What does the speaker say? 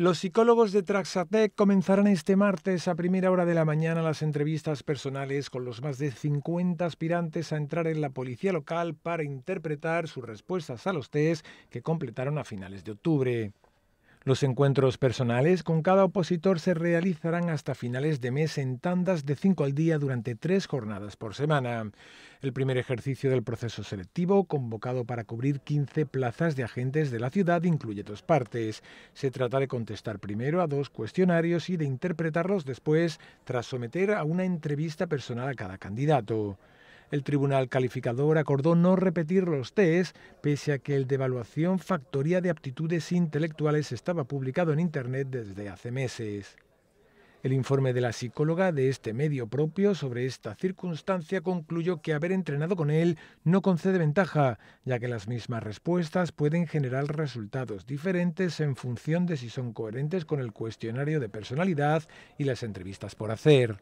Los psicólogos de Traxatec comenzarán este martes a primera hora de la mañana las entrevistas personales con los más de 50 aspirantes a entrar en la policía local para interpretar sus respuestas a los test que completaron a finales de octubre. Los encuentros personales con cada opositor se realizarán hasta finales de mes en tandas de cinco al día durante tres jornadas por semana. El primer ejercicio del proceso selectivo, convocado para cubrir 15 plazas de agentes de la ciudad, incluye dos partes. Se trata de contestar primero a dos cuestionarios y de interpretarlos después tras someter a una entrevista personal a cada candidato. El tribunal calificador acordó no repetir los test, pese a que el de evaluación factoría de aptitudes intelectuales estaba publicado en Internet desde hace meses. El informe de la psicóloga de este medio propio sobre esta circunstancia concluyó que haber entrenado con él no concede ventaja, ya que las mismas respuestas pueden generar resultados diferentes en función de si son coherentes con el cuestionario de personalidad y las entrevistas por hacer.